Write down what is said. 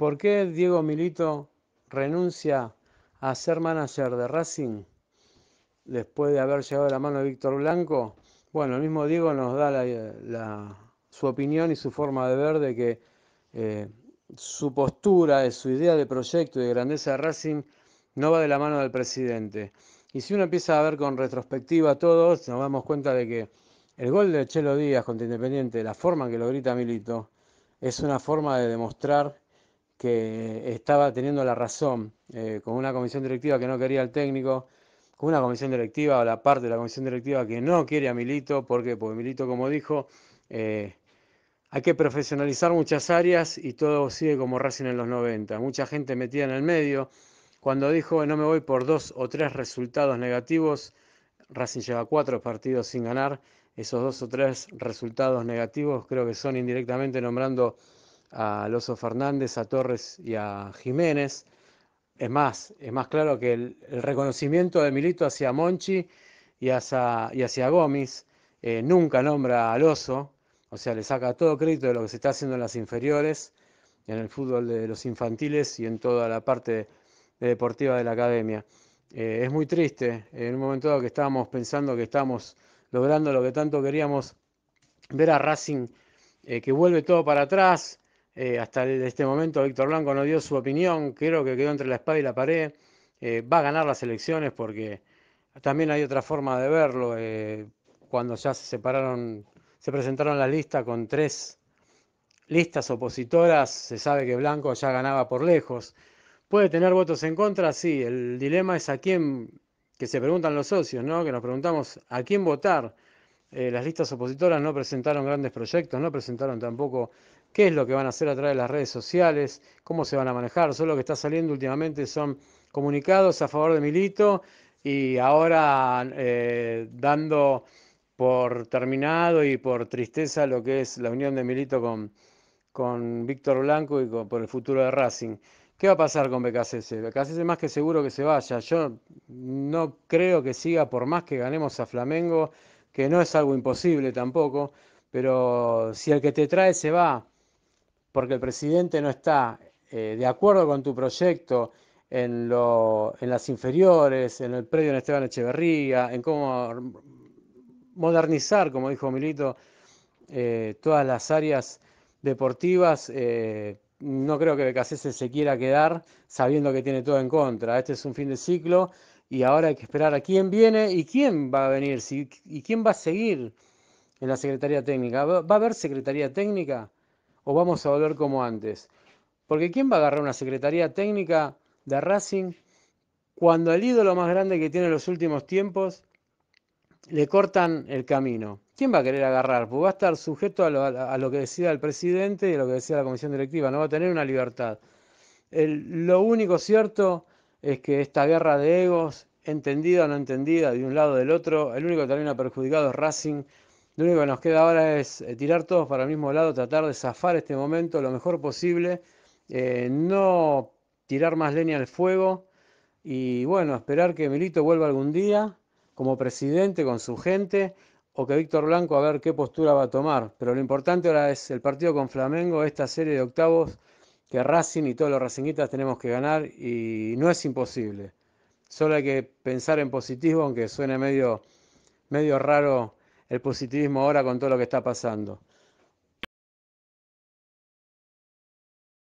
¿Por qué Diego Milito renuncia a ser manager de Racing después de haber llegado a la mano de Víctor Blanco? Bueno, el mismo Diego nos da su opinión y su forma de ver de que eh, su postura, su idea de proyecto y de grandeza de Racing no va de la mano del presidente. Y si uno empieza a ver con retrospectiva a todos, nos damos cuenta de que el gol de Chelo Díaz contra Independiente, la forma en que lo grita Milito, es una forma de demostrar que estaba teniendo la razón, eh, con una comisión directiva que no quería al técnico, con una comisión directiva o la parte de la comisión directiva que no quiere a Milito, porque porque Milito, como dijo, eh, hay que profesionalizar muchas áreas y todo sigue como Racing en los 90, mucha gente metida en el medio. Cuando dijo no me voy por dos o tres resultados negativos, Racing lleva cuatro partidos sin ganar. Esos dos o tres resultados negativos creo que son indirectamente nombrando a Loso Fernández, a Torres y a Jiménez. Es más, es más claro que el, reconocimiento de Milito hacia Monchi y hacia, y hacia Gómez eh, nunca nombra a oso, o sea, le saca todo crédito de lo que se está haciendo en las inferiores, en el fútbol de los infantiles y en toda la parte deportiva de la academia. Eh, es muy triste, en un momento dado que estábamos pensando que estábamos logrando lo que tanto queríamos, ver a Racing eh, que vuelve todo para atrás, eh, hasta este momento Víctor Blanco no dio su opinión, creo que quedó entre la espada y la pared. Eh, va a ganar las elecciones porque también hay otra forma de verlo. Eh, cuando ya se separaron, se presentaron las listas con tres listas opositoras, se sabe que Blanco ya ganaba por lejos. ¿Puede tener votos en contra? Sí, el dilema es a quién, que se preguntan los socios, ¿no? que nos preguntamos a quién votar. las listas opositoras no presentaron grandes proyectos, no presentaron tampoco qué es lo que van a hacer a través de las redes sociales, cómo se van a manejar. Solo lo que está saliendo últimamente son comunicados a favor de Milito y ahora eh, dando por terminado y por tristeza lo que es la unión de Milito con, con Víctor Blanco y por el futuro de Racing. ¿Qué va a pasar con BKCC? BKCC más que seguro que se vaya. Yo no creo que siga por más que ganemos a Flamengo, que no es algo imposible tampoco, pero si el que te trae se va porque el presidente no está eh, de acuerdo con tu proyecto en, las inferiores, en el predio en Esteban Echeverría, en cómo modernizar, como dijo Milito, eh, todas las áreas deportivas. Eh, no creo que Becasese se quiera quedar sabiendo que tiene todo en contra. Este es un fin de ciclo y ahora hay que esperar a quién viene y quién va a venir y quién va a seguir en la Secretaría Técnica. ¿Va a haber Secretaría Técnica? o vamos a volver como antes. Porque ¿quién va a agarrar una secretaría técnica de Racing cuando el ídolo más grande que tiene en los últimos tiempos le cortan el camino? ¿Quién va a querer agarrar? Pues va a estar sujeto a lo, que decida el presidente y a lo que decida la comisión directiva, no va a tener una libertad. lo único cierto es que esta guerra de egos, entendida o no entendida, de un lado o del otro, el único que ha perjudicado es Racing lo único que nos queda ahora es eh, tirar todos para el mismo lado, tratar de zafar este momento lo mejor posible, eh, no tirar más leña al fuego y bueno, esperar que Milito vuelva algún día como presidente con su gente o que Víctor Blanco a ver qué postura va a tomar. Pero lo importante ahora es el partido con Flamengo, esta serie de octavos que Racing y todos los racinguitas tenemos que ganar y no es imposible. Solo hay que pensar en positivo, aunque suene medio, medio raro el positivismo ahora con todo lo que está pasando.